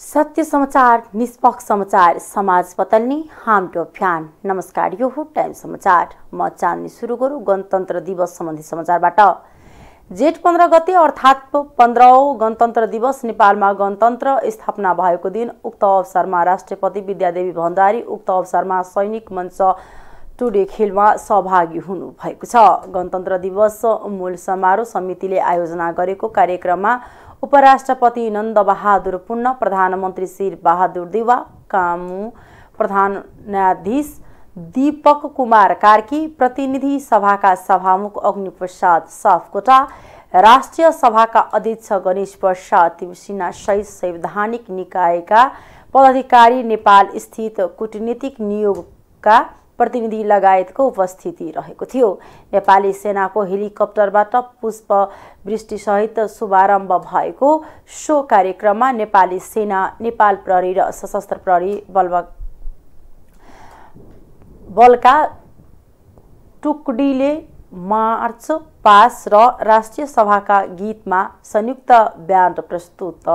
सत्य समाचार निष्पक्ष समाचार समाज पतल्ने हाम्रो अभियान नमस्कार यो हो टाइम समाचार म चाँदनी सुरु गरौँ गणतन्त्र दिवस सम्बन्धी समाचारबाट जेठ पन्ध्र गते अर्थात् पन्ध्रौँ गणतन्त्र दिवस नेपालमा गणतन्त्र स्थापना भएको दिन उक्त अवसरमा राष्ट्रपति विद्यादेवी भण्डारी उक्त अवसरमा सैनिक मञ्च टुडे खेलमा सहभागी हुनुभएको छ गणतन्त्र दिवस मूल समारोह समितिले आयोजना गरेको कार्यक्रममा उपराष्ट्रपति नन्दबहादुर पुन्न प्रधानमन्त्री शिर बहादुर दिवा कामु प्रधान न्यायाधीश दीपक कुमार कार्की प्रतिनिधि सभाका सभामुख अग्निप्रसाद साफकोटा राष्ट्रिय सभाका अध्यक्ष गणेश प्रसाद तिमसिन्हा सहित संवैधानिक निकायका पदाधिकारी नेपाल स्थित कुटनीतिक नियोगका प्रतिनिधि लगायतको उपस्थिति रहेको थियो नेपाली सेनाको हेलिकप्टरबाट पुष्पवृष्टिसहित शुभारम्भ भएको सो कार्यक्रममा नेपाली सेना नेपाल प्रहरी र सशस्त्र प्रहरी बल बलका टुकडीले मार्च पास र राष्ट्रिय सभाका गीतमा संयुक्त ब्यान्ड प्रस्तुत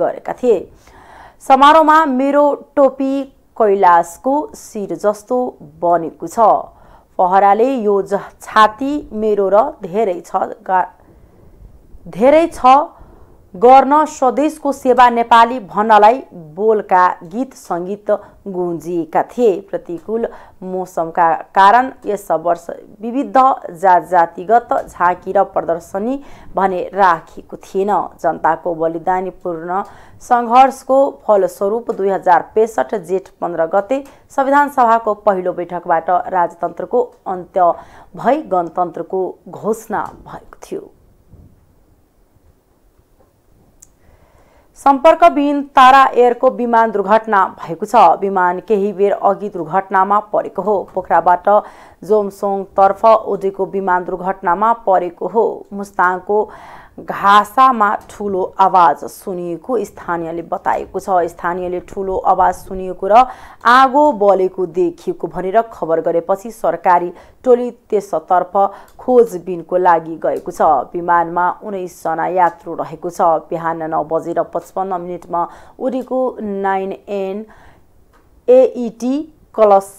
गरेका थिए समारोहमा मेरो टोपी कैलाशको शिर जस्तो बनेको छ पहराले यो छाती मेरो र धेरै छ धेरै छ गर्न स्वदेशको सेवा नेपाली भन्नलाई बोलका गीत सङ्गीत गुन्जिएका थिए प्रतिकूल मौसमका कारण यस वर्ष विविध जात जातिगत झाँकी र प्रदर्शनी भने राखिएको थिएन जनताको बलिदानीपूर्ण सङ्घर्षको फलस्वरूप दुई हजार पैँसठ जेठ पन्ध्र गते संविधान सभाको पहिलो बैठकबाट राजतन्त्रको अन्त्य भई गणतन्त्रको घोषणा भएको थियो सम्पर्कविहीन तारा एयरको विमान दुर्घटना भएको छ विमान केही बेर अघि दुर्घटनामा परेको हो पोखराबाट जोमसोङतर्फ उडेको विमान दुर्घटनामा परेको हो मुस्ताङको घासामा ठुलो आवाज सुनिएको स्थानीयले बताएको छ स्थानीयले ठुलो आवाज सुनिएको र आगो बलेको देखिएको भनेर खबर गरेपछि सरकारी टोली त्यसतर्फ खोजबिनको लागि गएको छ विमानमा उन्नाइसजना यात्रु रहेको छ बिहान नौ बजेर पचपन्न मिनटमा उडेको नाइन एन एइटी कलस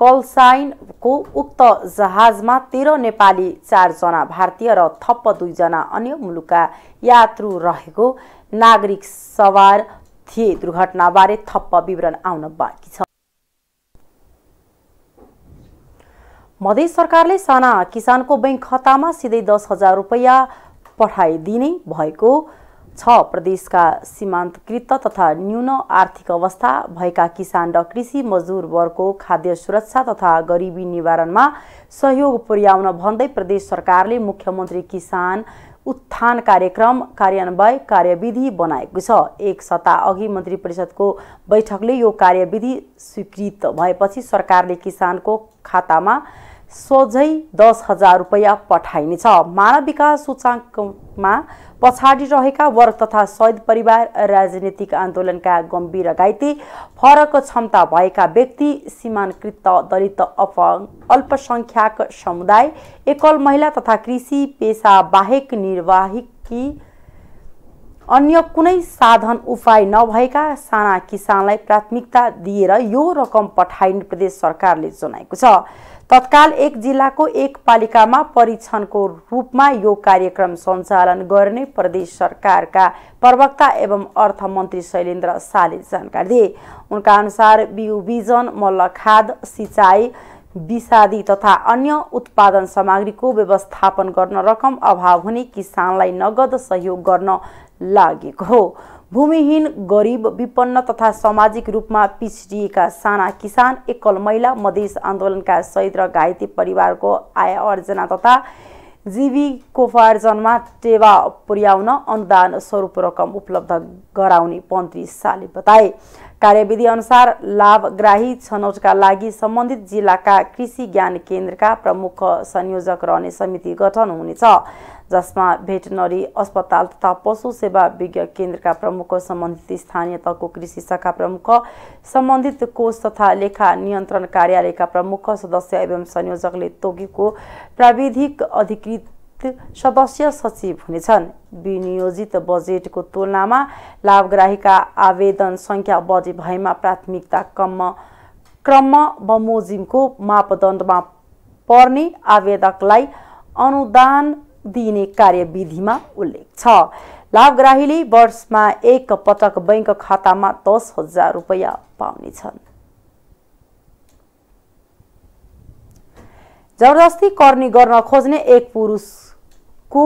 कलसाइनको को उक्त जहाजमा तेह्र नेपाली चारजना भारतीय र थप्प दुईजना अन्य मुलुकका यात्रु रहेको नागरिक सवार थिए दुर्घटनाबारे थप्प विवरण आउन बाँकी छ मधेस सरकारले साना किसानको बैङ्क खातामा सिधै दस हजार रुपियाँ पठाइदिने भएको छ प्रदेशका सीमान्तकृत तथा न्यून आर्थिक अवस्था भएका किसान र कृषि मजदुर वर्गको खाद्य सुरक्षा तथा गरिबी निवारणमा सहयोग पुर्याउन भन्दै प्रदेश सरकारले मुख्यमन्त्री किसान उत्थान कार्यक्रम कार्यान्वय कार्यविधि बनाएको छ एक सत्ता अघि मन्त्री परिषदको बैठकले यो कार्यविधि स्वीकृत भएपछि सरकारले किसानको खातामा सोझै दस हजार रुपियाँ पठाइनेछ मानव विकास सूचाङ्कमा पछाडि रहेका वर्ग तथा सैद परिवार राजनीतिक आन्दोलनका गम्भीर घाइते फरक क्षमता भएका व्यक्ति सीमानकृत दलित अप अल्पसङ्ख्यक समुदाय एकल महिला तथा कृषि पेसा बाहेक निर्वाहिकी अन्य कुनै साधन उपाय नभएका साना किसानलाई प्राथमिकता दिएर यो रकम पठाइने प्रदेश सरकारले जनाएको छ तत्काल एक जिल्लाको एक पालिकामा परीक्षणको रूपमा यो कार्यक्रम सञ्चालन गर्ने प्रदेश सरकारका प्रवक्ता एवं अर्थमन्त्री शैलेन्द्र शाहले जानकारी दिए उनका अनुसार बिउ बिजन मल्ल खाद सिँचाइ विषादी तथा अन्य उत्पादन सामग्रीको व्यवस्थापन गर्न रकम अभाव हुने किसानलाई नगद सहयोग गर्न लागेको हो भूमिहीन गरिब विपन्न तथा सामाजिक रूपमा पिछडिएका साना किसान एकल महिला मधेस आन्दोलनका शहीद र घाइते परिवारको आय अर्जना तथा जीविकोपार्जनमा टेवा पुर्याउन अनुदान स्वरूप रकम उपलब्ध गराउने मन्त्री शाहले बताए कार्यविधि अनुसार लाभग्राही छनौटका लागि सम्बन्धित जिल्लाका कृषि ज्ञान केन्द्रका प्रमुख संयोजक रहने समिति गठन हुनेछ जसमा भेटनरी अस्पताल तथा पशु सेवा विज्ञ केन्द्रका प्रमुख सम्बन्धित स्थानीय तहको कृषि शाखा प्रमुख सम्बन्धित कोष तथा लेखा नियन्त्रण कार्यालयका प्रमुख सदस्य एवं संयोजकले तोकेको प्राविधिक अधिकृत सदस्य सचिव हुनेछन् विनियोजित बजेटको तुलनामा लाभग्राहीका आवेदन सङ्ख्या बढी भएमा प्राथमिकता क्रम क्रम बमोजिमको मापदण्डमा पर्ने आवेदकलाई अनुदान दिइने कार्यविधिमा उल्लेख छ लाभग्राहीले वर्षमा एक पटक बैङ्क खातामा दस हजार रुपियाँ पाउनेछन् जबरजस्ती कर्नी गर्न खोज्ने एक पुरुषको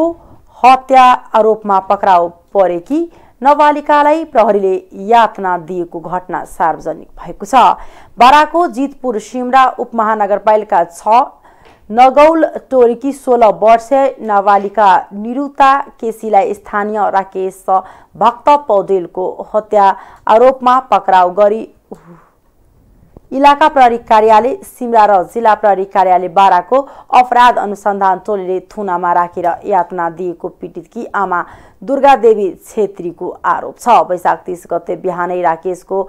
हत्या आरोपमा पक्राउ परेकी नबालिकालाई प्रहरीले यातना दिएको घटना सार्वजनिक भएको छ बाराको जितपुर सिमरा उपमहानगरपालिका छ नगौल टोरकी सोह्र वर्षीय नाबालिका निरुता केसीलाई स्थानीय राकेश भक्त पौडेलको हत्या आरोपमा पक्राउ गरी इलाका प्रहरी कार्यालय सिमरा र जिल्ला प्रहरी कार्यालय बाराको अपराध अनुसन्धान टोलीले थुनामा राखेर यातना दिएको पीडितकी आमा दुर्गादेवी छेत्रीको आरोप छ वैशाख तिस गते बिहानै राकेशको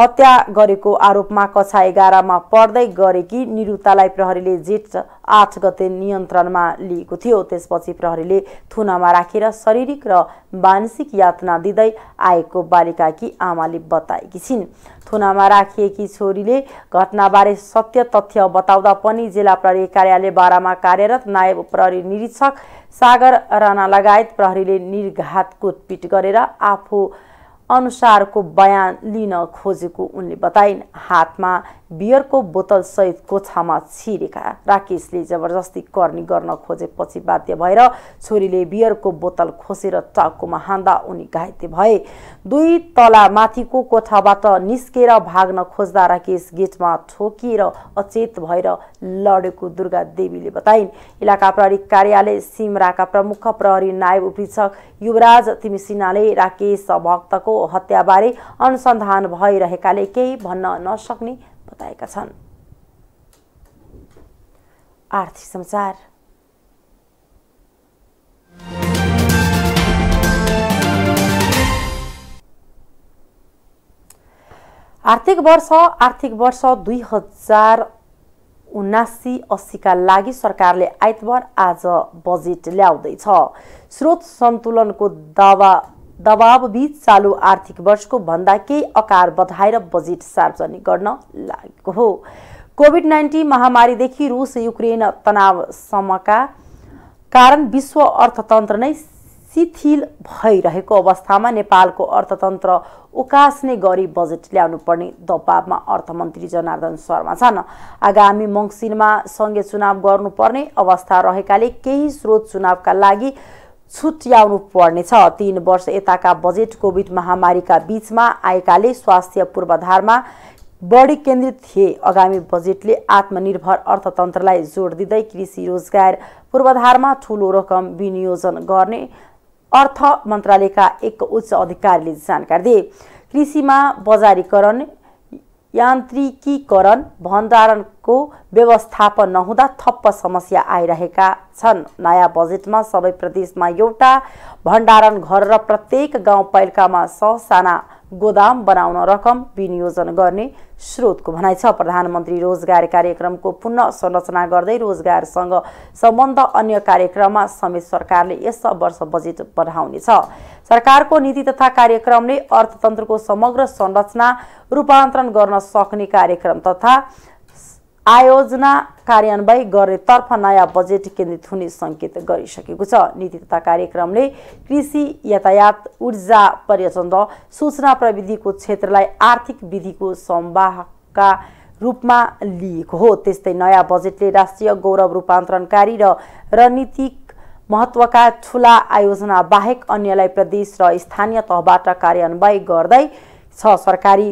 हत्या गरेको आरोपमा कक्षा एघारमा पढ्दै गरेकी निरुतालाई प्रहरीले जेठ आठ गते नियन्त्रणमा लिएको थियो त्यसपछि प्रहरीले थुनामा राखेर शारीरिक र मानसिक यातना दिँदै आएको बालिकाकी आमाले बताएकी छिन् थुनामा राखिएकी छोरीले घटनाबारे सत्य तथ्य बताउँदा पनि जिल्ला प्रहरी कार्यालय बाह्रमा कार्यरत नायब प्रहरी निरीक्षक सागर राणा लगायत प्रहरीले निर्घात कुटपिट गरेर आफू अनुसारको बयान लिन खोजेको उनले बताइन् हातमा बियरको बोतल बोतलसहित कोछामा छिरेका राकेशले जबरजस्ती कर्नी गर्न खोजेपछि बाध्य भएर छोरीले बियरको बोतल खोसेर टाउकोमा हान्दा उनी घाइते भए दुई तला माथिको कोठाबाट निस्केर भाग्न खोज्दा राकेश गेटमा ठोकिएर अचेत भएर लडेको दुर्गा देवीले बताइन् इलाका प्रहरी कार्यालय सिमराका प्रमुख प्रहरी नायब उपरीक्षक युवराज सिन्हाले राकेश भक्तको हत्याबारे अनुसन्धान भइरहेकाले केही भन्न नसक्ने बताएका छन् आर्थिक समाचार आर्थिक वर्ष आर्थिक वर्ष दुई हजार उनासी अस्सीका लागि सरकारले आइतबार आज बजेट ल्याउँदैछ स्रोत सन्तुलनको दावा बीच चालु आर्थिक वर्षको भन्दा केही आकार बढाएर बजेट सार्वजनिक गर्न लागेको हो कोभिड नाइन्टिन महामारीदेखि रुस युक्रेन तनावसम्मका कारण विश्व अर्थतन्त्र नै शिथिल भइरहेको अवस्थामा नेपालको अर्थतन्त्र उकास्ने गरी बजेट ल्याउनुपर्ने दबावमा अर्थमन्त्री जनार्दन शर्मा छन् आगामी मङ्सिरमा सङ्घीय चुनाव गर्नुपर्ने अवस्था रहेकाले केही स्रोत चुनावका लागि छुट्याउनु पर्नेछ तीन वर्ष यताका बजेट कोभिड महामारीका बीचमा आएकाले स्वास्थ्य पूर्वाधारमा बढी केन्द्रित थिए आगामी बजेटले आत्मनिर्भर अर्थतन्त्रलाई जोड दिँदै कृषि रोजगार पूर्वाधारमा ठूलो रकम विनियोजन गर्ने अर्थ मन्त्रालयका एक उच्च अधिकारीले जानकारी दिए कृषिमा बजारीकरण यान्त्रिकीकरण भण्डारणको व्यवस्थापन नहुँदा थप्प समस्या आइरहेका छन् नयाँ बजेटमा सबै प्रदेशमा एउटा भण्डारण घर र प्रत्येक गाउँपालिकामा ससाना गोदाम बनाउन रकम विनियोजन गर्ने स्रोतको भनाइ छ प्रधानमन्त्री रोजगार कार्यक्रमको पुनः संरचना गर्दै रोजगारसँग सम्बन्ध अन्य कार्यक्रममा समेत सरकारले यस वर्ष बजेट बढाउनेछ सरकारको नीति तथा कार्यक्रमले अर्थतन्त्रको समग्र संरचना रूपान्तरण गर्न सक्ने कार्यक्रम तथा आयोजना कार्यान्वयन गर्नेतर्फ नयाँ बजेट केन्द्रित हुने सङ्केत गरिसकेको छ नीति तथा कार्यक्रमले कृषि यातायात ऊर्जा पर्यटन र सूचना प्रविधिको क्षेत्रलाई आर्थिक विधिको सम्वाहका रूपमा लिएको हो त्यस्तै नयाँ बजेटले राष्ट्रिय गौरव रूपान्तरणकारी र रणनीतिक महत्त्वका ठुला आयोजना बाहेक अन्यलाई प्रदेश र स्थानीय तहबाट कार्यान्वयन गर्दै छ सरकारी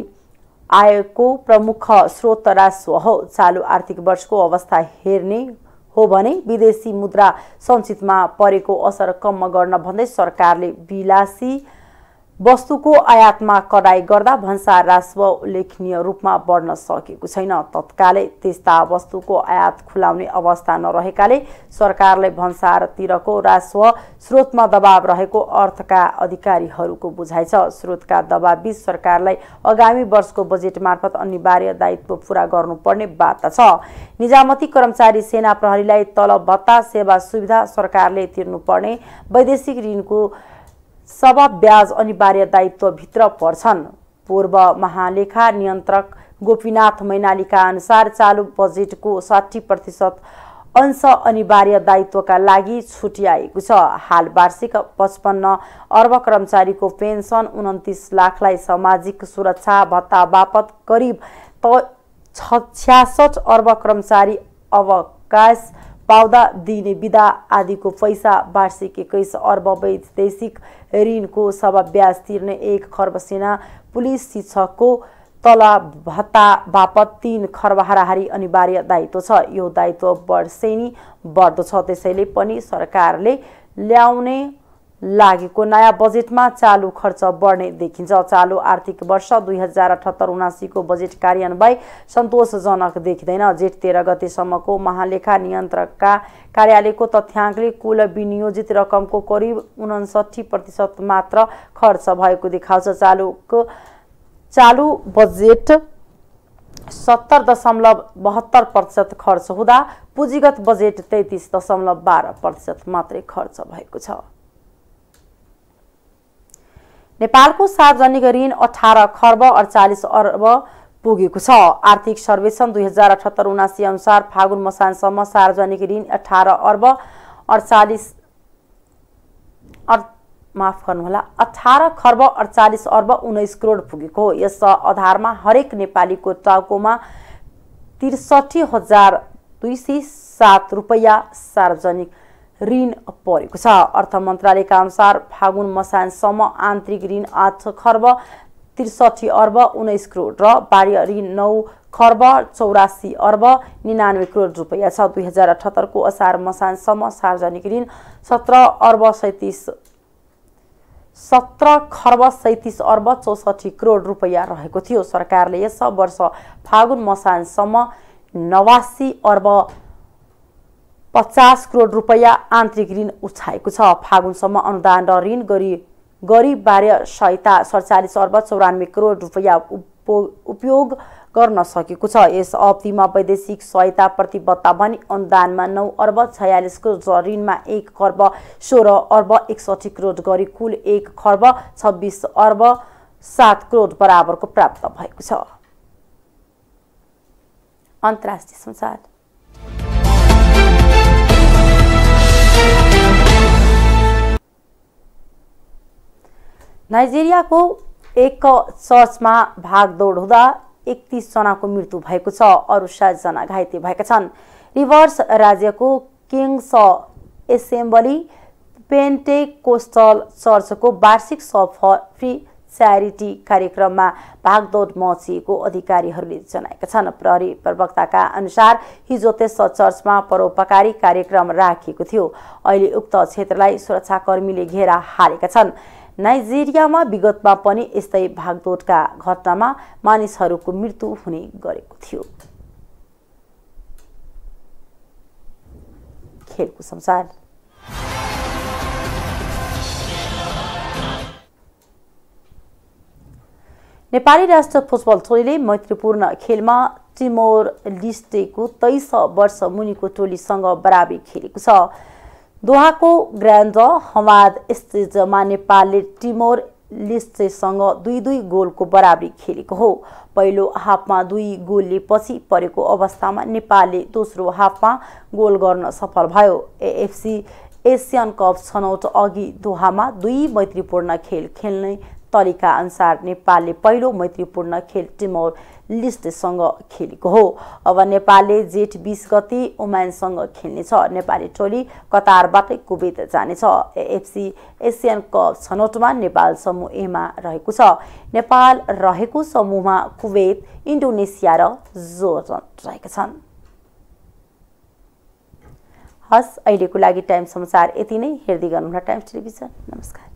आएको प्रमुख स्रोत राजस्व हो चालु आर्थिक वर्षको अवस्था हेर्ने हो भने विदेशी मुद्रा सञ्चितमा परेको असर कम गर्न भन्दै सरकारले विलासी वस्तुको आयातमा कडाई गर्दा भन्सा राजस्व उल्लेखनीय रूपमा बढ्न सकेको छैन तत्कालै त्यस्ता वस्तुको आयात खुलाउने अवस्था नरहेकाले सरकारले भन्सारतिरको राजस्व स्रोतमा दबाव रहेको अर्थका अधिकारीहरूको बुझाइ छ स्रोतका दबावबीच सरकारलाई आगामी वर्षको बजेट मार्फत अनिवार्य दायित्व पुरा गर्नुपर्ने वार्ता छ निजामती कर्मचारी सेना प्रहरीलाई तलब भत्ता सेवा सुविधा सरकारले तिर्नुपर्ने वैदेशिक ऋणको सब ब्याज अनिवार्य दायित्वभित्र पर्छन् पूर्व महालेखा नियन्त्रक गोपीनाथ मैनालीका अनुसार चालु बजेटको साठी प्रतिशत अंश अनिवार्य दायित्वका लागि छुट्याएको छ हाल वार्षिक पचपन्न अर्ब कर्मचारीको पेन्सन उन्तिस लाखलाई सामाजिक सुरक्षा भत्ता बापत करिब त छ्यासठ अर्ब कर्मचारी अवकाश पाउदा दिने विधा आदिको पैसा वार्षिक एक्काइस अर्ब वैदेशिक ऋणको सब ब्याज तिर्ने एक खर्ब सेना पुलिस शिक्षकको तल भत्ता बापत तिन खर्ब हाराहारी अनिवार्य दायित्व छ यो दायित्व वर्षेनी बढ्दो छ त्यसैले पनि सरकारले ल्याउने लागेको नयाँ बजेटमा चालु खर्च बढ्ने देखिन्छ चालु आर्थिक वर्ष दुई हजार अठहत्तर उनासीको बजेट कार्यान्वयन सन्तोषजनक देखिँदैन जेठ तेह्र गतेसम्मको महालेखा नियन्त्रकका कार्यालयको तथ्याङ्कले कुल विनियोजित रकमको करिब उनसठी प्रतिशत मात्र खर्च भएको देखाउँछ चालुको चालु बजेट सत्तर दशमलव बहत्तर प्रतिशत खर्च हुँदा पुँजीगत बजेट तेत्तिस दशमलव बाह्र प्रतिशत मात्रै खर्च भएको छ नेपालको सार्वजनिक ऋण अठार खर्ब अडचालिस अर्ब पुगेको छ आर्थिक सर्वेक्षण दुई हजार अठहत्तर उनासी अनुसार फागुन मसानसम्म सार्वजनिक ऋण अठार अर्ब अडचालिस माफ गर्नुहोला अठार खर्ब अडचालिस अर्ब उन्नाइस करोड पुगेको हो यस आधारमा हरेक नेपालीको टाउकोमा त्रिसठी हजार दुई सय सात रुपियाँ सार्वजनिक ऋण परेको छ अर्थ मन्त्रालयका अनुसार फागुन मसानसम्म आन्तरिक ऋण आठ खर्ब त्रिसठी अर्ब उन्नाइस करोड र बाह्य ऋण नौ खर्ब चौरासी अर्ब निनानब्बे करोड रुपियाँ छ दुई हजार अठहत्तरको असार मसानसम्म सार्वजनिक ऋण सत्र अर्ब सैतिस सत्र खर्ब सैतिस अर्ब चौसठी करोड रुपियाँ रहेको थियो सरकारले यस वर्ष फागुन मसानसम्म नवासी अर्ब पचास करोड रुपियाँ आन्तरिक ऋण उछाएको छ फागुनसम्म अनुदान र ऋण गरी गरिबबारे सहायता सडचालिस अर्ब चौरानब्बे करोड रुपियाँ उपयोग गर्न सकेको छ यस अवधिमा वैदेशिक सहायता प्रतिबद्धता भने अनुदानमा नौ अर्ब छयालिस करोड र ऋणमा एक खर्ब सोह्र अर्ब एकसठी करोड गरी कुल एक खर्ब छब्बिस अर्ब सात करोड बराबरको प्राप्त भएको छ अन्तर्राष्ट्रिय संसार नाइजेरियाको एक चर्चमा भागदौड हुँदा एकतिसजनाको मृत्यु भएको छ अरू सातजना घाइते भएका छन् रिभर्स राज्यको किङ्स एसेम्बली पेन्टे कोस्टल चर्चको वार्षिक सफ फ्री च्यारिटी कार्यक्रममा भागदौड मचिएको अधिकारीहरूले जनाएका छन् प्रहरी प्रवक्ताका अनुसार हिजो त्यस चर्चमा परोपकारी कार्यक्रम राखिएको थियो अहिले उक्त क्षेत्रलाई सुरक्षाकर्मीले घेरा हालेका छन् नाइजेरियामा विगतमा पनि यस्तै भागदोटका घटनामा मानिसहरूको मृत्यु हुने गरेको थियो खेलको संसार नेपाली राष्ट्र फुटबल टोलीले मैत्रीपूर्ण खेलमा टिमोर लिस्टेको तेइस वर्ष मुनिको टोलीसँग बराबरी खेलेको छ दोहाको ग्रान्ड हमाद स्टेजमा नेपालले टिमोर लिस्टेसँग दुई दुई गोलको बराबरी खेलेको हो पहिलो हाफमा दुई गोलले पछि परेको अवस्थामा नेपालले दोस्रो हाफमा गोल गर्न सफल भयो एएफसी एसियन कप छनौट अघि दोहामा दुई मैत्रीपूर्ण खेल खेल्ने तरिका अनुसार नेपालले पहिलो मैत्रीपूर्ण खेल टिमोर लिस्टसँग खेलेको हो अब नेपालले जेठ बिस गति ओमानसँग खेल्नेछ नेपाली टोली कतारबाटै कुवेत जानेछ एएफसी एसियन कप छनौटमा नेपाल समूह एमा रहेको छ नेपाल रहेको समूहमा कुवेत इन्डोनेसिया र जोर्डन रहेका छन् हस् अहिलेको लागि टाइम समाचार यति नै हेर्दै गर्नुहोला टाइम्स टेलिभिजन नमस्कार